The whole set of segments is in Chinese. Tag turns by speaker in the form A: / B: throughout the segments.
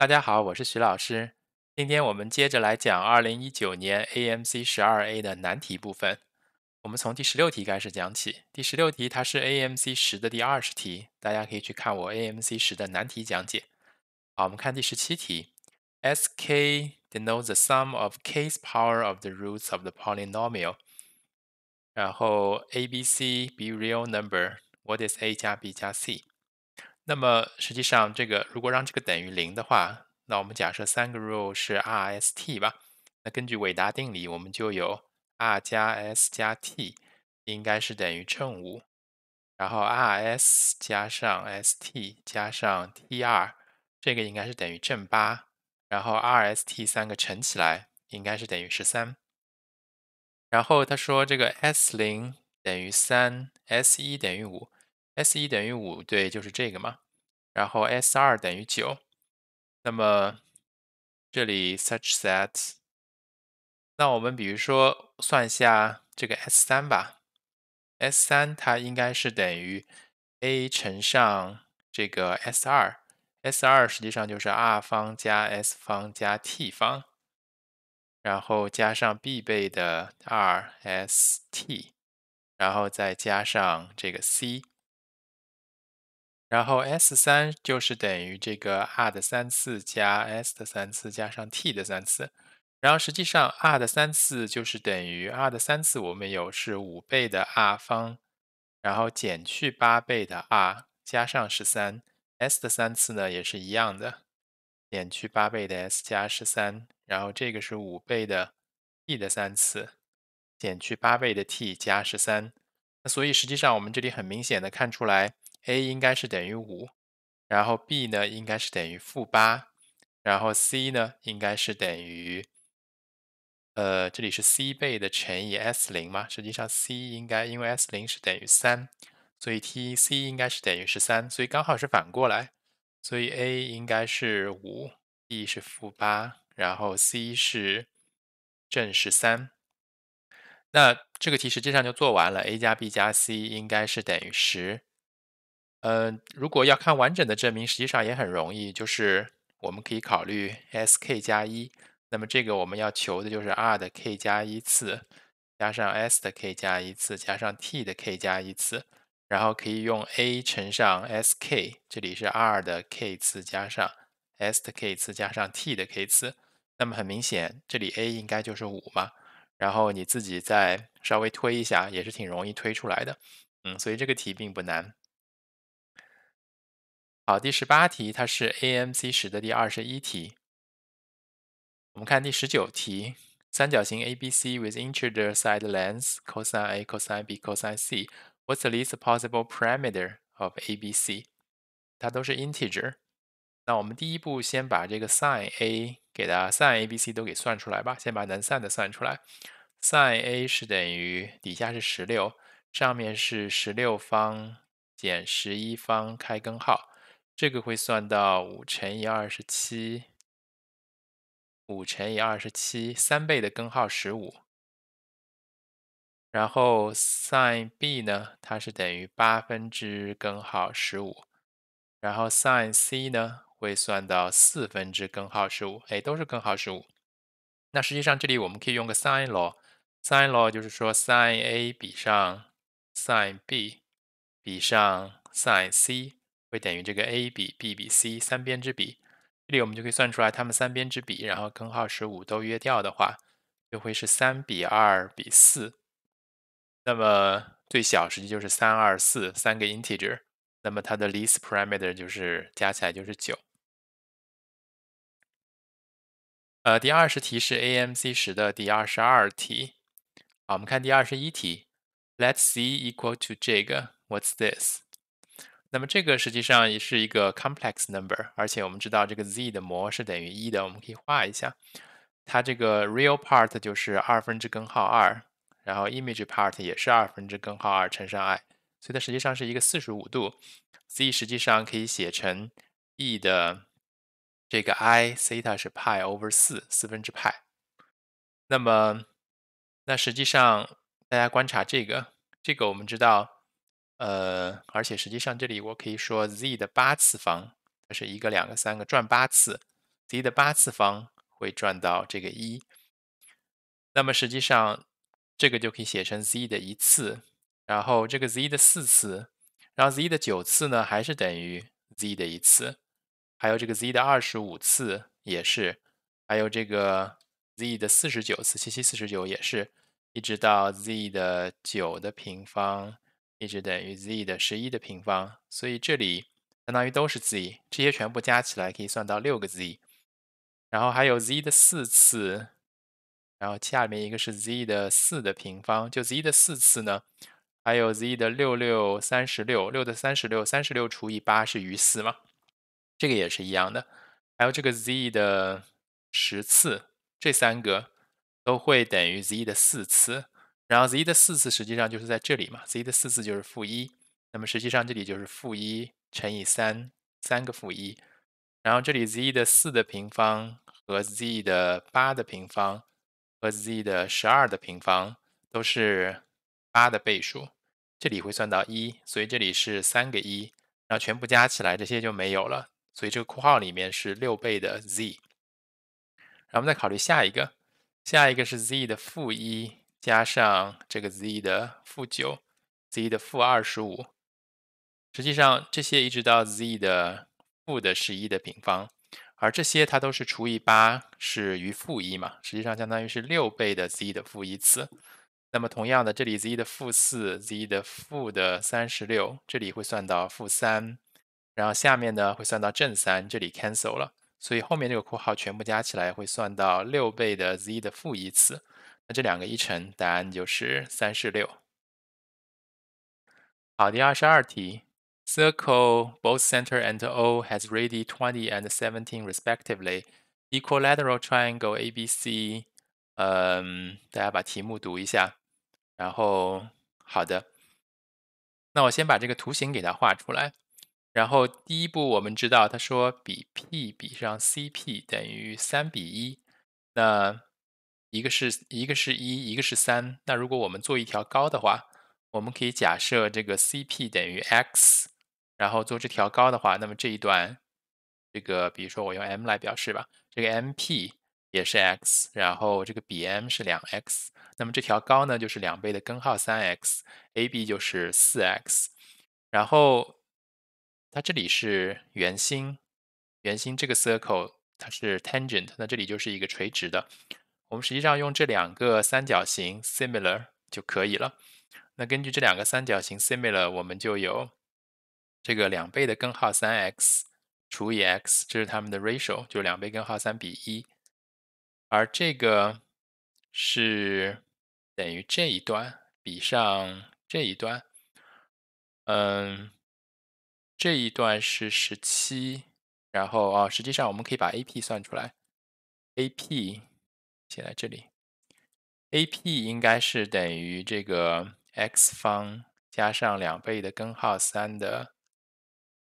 A: 大家好，我是徐老师。今天我们接着来讲2019年 AMC12A 的难题部分。我们从第16题开始讲起。第16题它是 AMC10 的第20题，大家可以去看我 AMC10 的难题讲解。好，我们看第17题。S_k denotes the sum of k's power of the roots of the polynomial。然后 a、b、c be real number。What is a 加 b 加 c？那么实际上，这个如果让这个等于零的话，那我们假设三个 r o l e 是 r、s、t 吧。那根据韦达定理，我们就有 r 加 s 加 t 应该是等于正五，然后 r s 加上 s t 加上 t r 这个应该是等于正八，然后 r s t 三个乘起来应该是等于十三。然后他说这个 s 零等于三，s 一等于五。S 一等于五，对，就是这个嘛。然后 S 二等于九，那么这里 such t h a t 那我们比如说算一下这个 S 三吧。S 三它应该是等于 a 乘上这个 S 二，S 二实际上就是 r 方加 s 方加 t 方，然后加上必备的 rs t，然后再加上这个 c。然后 s 三就是等于这个 r 的三次加 s 的三次加上 t 的三次，然后实际上 r 的三次就是等于 r 的三次，我们有是五倍的 r 方，然后减去八倍的 r 加上十三。s 的三次呢也是一样的，减去八倍的 s 加十三，然后这个是五倍的 t 的三次，减去八倍的 t 加十三。那所以实际上我们这里很明显的看出来。a 应该是等于五，然后 b 呢应该是等于负八，然后 c 呢应该是等于，呃这里是 c 倍的乘以 s 零嘛，实际上 c 应该因为 s 零是等于三，所以 t c 应该是等于十三，所以刚好是反过来，所以 a 应该是五，b 是负八，然后 c 是正十三，那这个题实际上就做完了，a 加 b 加 c 应该是等于十。嗯，如果要看完整的证明，实际上也很容易，就是我们可以考虑 s k 加一，那么这个我们要求的就是 r 的 k 加一次，加上 s 的 k 加一次，加上 t 的 k 加一次，然后可以用 a 乘上 s k，这里是 r 的 k 次加上 s 的 k 次加上 t 的 k 次，那么很明显，这里 a 应该就是五嘛，然后你自己再稍微推一下，也是挺容易推出来的，嗯，所以这个题并不难。好，第十八题它是 AMC 十的第二十一题。我们看第十九题，三角形 ABC with integer side lengths cos i n e A, cos i n e B, cos i n e C. What's the least possible p a r a m e t e r of ABC？它都是 integer。那我们第一步先把这个 sin A，给它 sin ABC 都给算出来吧，先把能算的算出来。sin A 是等于底下是十六，上面是十六方减十一方开根号。这个会算到五乘以二十七，五乘以二十七，三倍的根号十五。然后 sin B 呢，它是等于八分之根号十五。然后 sin C 呢，会算到四分之根号十五。哎，都是根号十五。那实际上这里我们可以用个 sin law，sin law 就是说 sin A 比上 sin B 比上 sin C。会等于这个 a 比 b 比 c 三边之比，这里我们就可以算出来它们三边之比，然后根号十五都约掉的话，就会是三比二比四。那么最小实际就是三二四三个 integer，那么它的 least parameter 就是加起来就是九。呃，第二十题是 AMC 十的第二十二题。好，我们看第二十一题，Let s s equal to 这个，What's this？那么这个实际上也是一个 complex number，而且我们知道这个 z 的模是等于一的，我们可以画一下，它这个 real part 就是二分之根号二，然后 image part 也是二分之根号二乘上 i，所以它实际上是一个四十五度，z 实际上可以写成 e 的这个 i theta 是派 over 四四分之派，那么那实际上大家观察这个，这个我们知道。呃，而且实际上这里我可以说 z 的八次方，它是一个、两个、三个转八次，z 的八次方会转到这个一。那么实际上这个就可以写成 z 的一次，然后这个 z 的四次，然后 z 的九次呢还是等于 z 的一次，还有这个 z 的二十五次也是，还有这个 z 的四十九次，七七四十九也是，一直到 z 的九的平方。一直等于 z 的十一的平方，所以这里相当于都是 z，这些全部加起来可以算到六个 z，然后还有 z 的四次，然后下面一个是 z 的四的平方，就 z 的四次呢，还有 z 的六六三十六，六的三十六，三十六除以八是余四嘛，这个也是一样的，还有这个 z 的十次，这三个都会等于 z 的四次。然后 z 的四次实际上就是在这里嘛，z 的四次就是负一，那么实际上这里就是负一乘以三，三个负一。然后这里 z 的四的平方和 z 的八的平方和 z 的十二的平方都是八的倍数，这里会算到一，所以这里是三个一，然后全部加起来这些就没有了，所以这个括号里面是六倍的 z。然后我们再考虑下一个，下一个是 z 的负一。加上这个 z 的负九，z 的负二十五，实际上这些一直到 z 的负的十一的平方，而这些它都是除以八是余负一嘛，实际上相当于是六倍的 z 的负一次。那么同样的，这里 z 的负四，z 的负的三十六，这里会算到负三，然后下面呢会算到正三，这里 cancel 了。所以后面这个括号全部加起来会算到六倍的 z 的负一次，那这两个一乘，答案就是三十六。好，第二十二题，Circle both center and O has radii twenty and seventeen respectively. Equilateral triangle ABC，嗯，大家把题目读一下，然后好的，那我先把这个图形给它画出来。然后第一步，我们知道他说比 P 比上 CP 等于三比一，那一个是一个是一，一个是三。那如果我们做一条高的话，我们可以假设这个 CP 等于 x，然后做这条高的话，那么这一段这个比如说我用 m 来表示吧，这个 MP 也是 x，然后这个比 m 是两 x，那么这条高呢就是两倍的根号三 x，AB 就是四 x，然后。它这里是圆心，圆心这个 circle 它是 tangent，那这里就是一个垂直的。我们实际上用这两个三角形 similar 就可以了。那根据这两个三角形 similar，我们就有这个两倍的根号三 x 除以 x，这是它们的 ratio，就两倍根号三比一。而这个是等于这一端比上这一端，嗯。这一段是十七，然后啊，实际上我们可以把 AP 算出来。AP 写在这里，AP 应该是等于这个 x 方加上两倍的根号三的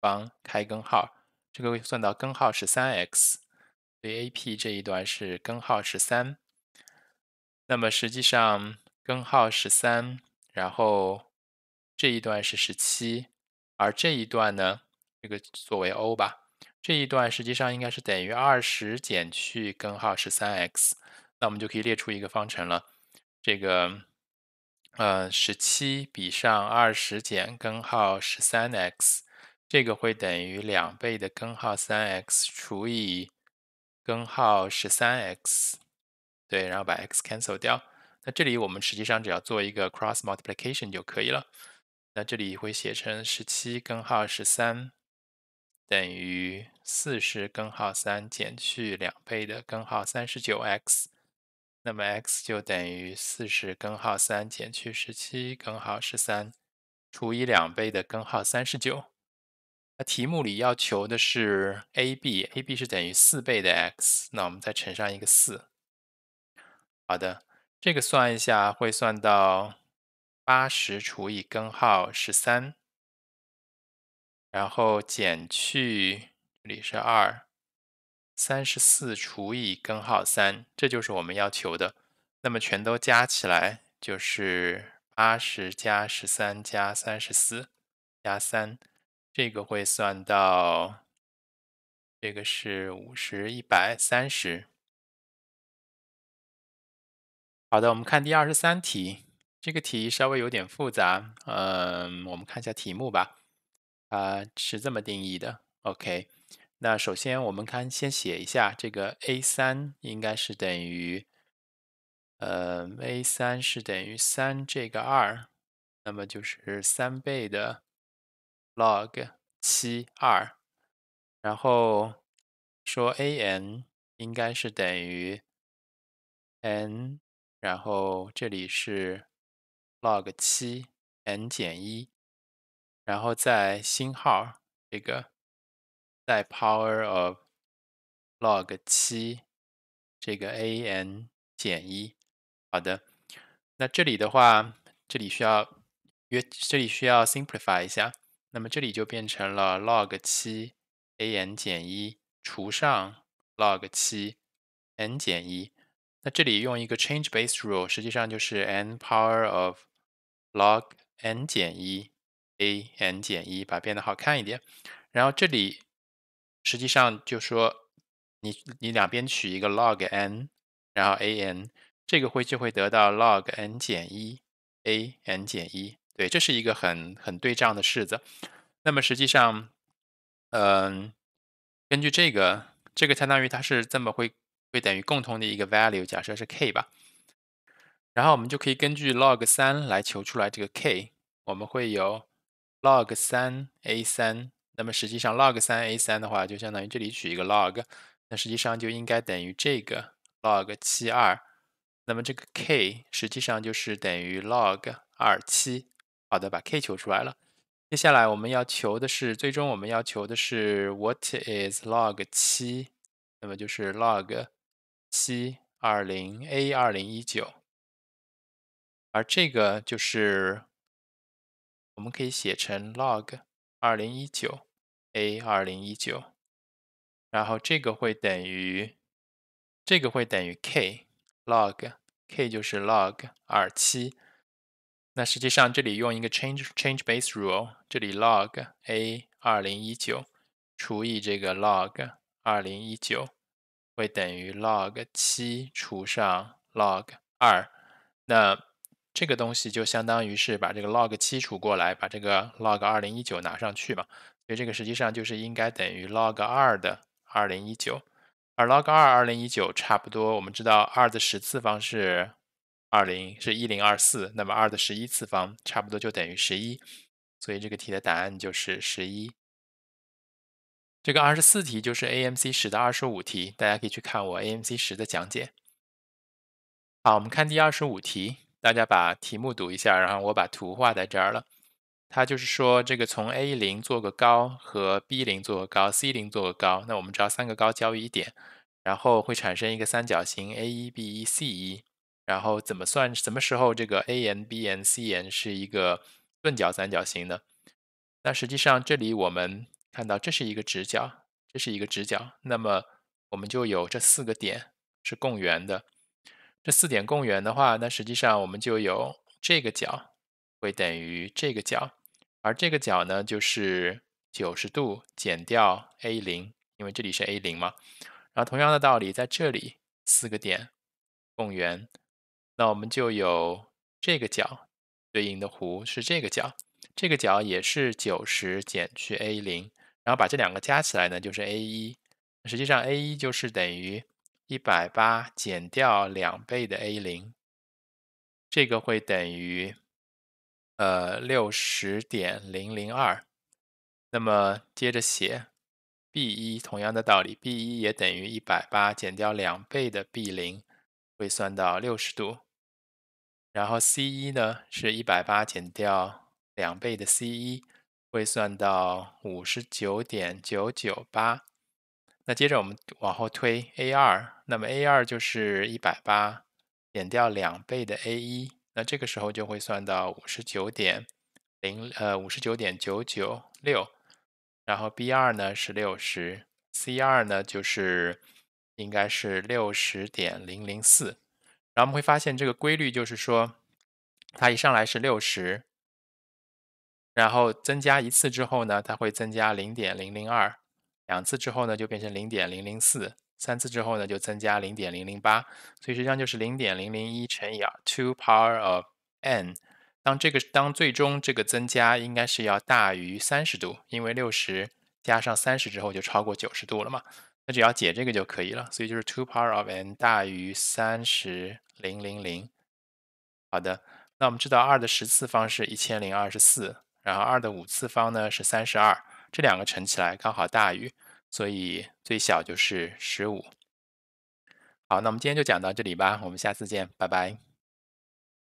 A: 方开根号，这个算到根号是三 x，所以 AP 这一段是根号十三。那么实际上根号十三，然后这一段是十七。而这一段呢，这个作为 O 吧，这一段实际上应该是等于二十减去根号十三 x，那我们就可以列出一个方程了。这个，呃，十七比上二十减根号十三 x，这个会等于两倍的根号三 x 除以根号十三 x，对，然后把 x cancel 掉。那这里我们实际上只要做一个 cross multiplication 就可以了。那这里会写成十七根号十三等于四十根号三减去两倍的根号三十九 x，那么 x 就等于四十根号三减去十七根号十三除以两倍的根号三十九。那题目里要求的是 ab，ab 是等于四倍的 x，那我们再乘上一个四。好的，这个算一下会算到。八十除以根号十三，然后减去这里是二，三十四除以根号三，这就是我们要求的。那么全都加起来就是八十加十三加三十四加三，这个会算到这个是五十一百三十。好的，我们看第二十三题。这个题稍微有点复杂，嗯，我们看一下题目吧。啊，是这么定义的。OK，那首先我们看，先写一下这个 a 三应该是等于，呃，a 三是等于三这个二，那么就是三倍的 log 七二。然后说 a n 应该是等于 n，然后这里是。log 7 n 减一，然后在星号这个在 power of log 7这个 a n 减一。好的，那这里的话，这里需要约，这里需要 simplify 一下。那么这里就变成了 log 7 a n 减一除上 log 7 n 减一。那这里用一个 change base rule，实际上就是 n power of log n 减一 a n 减一，把变得好看一点。然后这里实际上就说你你两边取一个 log n，然后 a n，这个会就会得到 log n 减一 a n 减一。对，这是一个很很对仗的式子。那么实际上，嗯，根据这个，这个相当于它是这么会会等于共同的一个 value，假设是 k 吧。然后我们就可以根据 log 3来求出来这个 k，我们会有 log 3 a 3，那么实际上 log 3 a 3的话，就相当于这里取一个 log，那实际上就应该等于这个 log 7 2，那么这个 k 实际上就是等于 log 2 7，好的，把 k 求出来了。接下来我们要求的是，最终我们要求的是 what is log 7，那么就是 log 7 20 a 2019。而这个就是我们可以写成 log 2019 a 2019，然后这个会等于这个会等于 k log k 就是 log 27。那实际上这里用一个 change change base rule，这里 log a 2019除以这个 log 2019会等于 log 7除上 log 2。那这个东西就相当于是把这个 log 七除过来，把这个 log 二零一九拿上去嘛。所以这个实际上就是应该等于 log 二的二零一九，而 log 二二零一九差不多，我们知道二的十次方是二零，是一零二四，那么二的十一次方差不多就等于十一，所以这个题的答案就是十一。这个二十四题就是 AMC 十的二十五题，大家可以去看我 AMC 十的讲解。好，我们看第二十五题。大家把题目读一下，然后我把图画在这儿了。它就是说，这个从 A 零做个高和 B 零做个高，C 零做个高。那我们知道三个高交于一点，然后会产生一个三角形 A 一 B 一 C 一。然后怎么算？什么时候这个 A n B n C n 是一个钝角三角形呢？那实际上这里我们看到这是一个直角，这是一个直角。那么我们就有这四个点是共圆的。这四点共圆的话，那实际上我们就有这个角会等于这个角，而这个角呢就是九十度减掉 A 零，因为这里是 A 零嘛。然后同样的道理，在这里四个点共圆，那我们就有这个角对应的弧是这个角，这个角也是九十减去 A 零，然后把这两个加起来呢就是 A 一，实际上 A 一就是等于。一百八减掉两倍的 a 零，这个会等于呃六十点零零二。那么接着写 b 一，同样的道理，b 一也等于一百八减掉两倍的 b 零，会算到六十度。然后 c 一呢是一百八减掉两倍的 c 一，会算到五十九点九九八。那接着我们往后推 a2，那么 a2 就是一百八减掉两倍的 a1，那这个时候就会算到五十九点零呃五十九点九九六，然后 b2 呢是六十，c2 呢就是应该是六十点零零四，然后我们会发现这个规律就是说，它一上来是六十，然后增加一次之后呢，它会增加零点零零二。两次之后呢，就变成零点零零四；三次之后呢，就增加零点零零八。所以实际上就是零点零零一乘以 two power of n。当这个当最终这个增加应该是要大于三十度，因为六十加上三十之后就超过九十度了嘛。那只要解这个就可以了。所以就是 two power of n 大于三十零零零。好的，那我们知道二的十次方是一千零二十四，然后二的五次方呢是三十二。这两个乘起来刚好大于，所以最小就是十五。好，那我们今天就讲到这里吧，我们下次见，拜拜。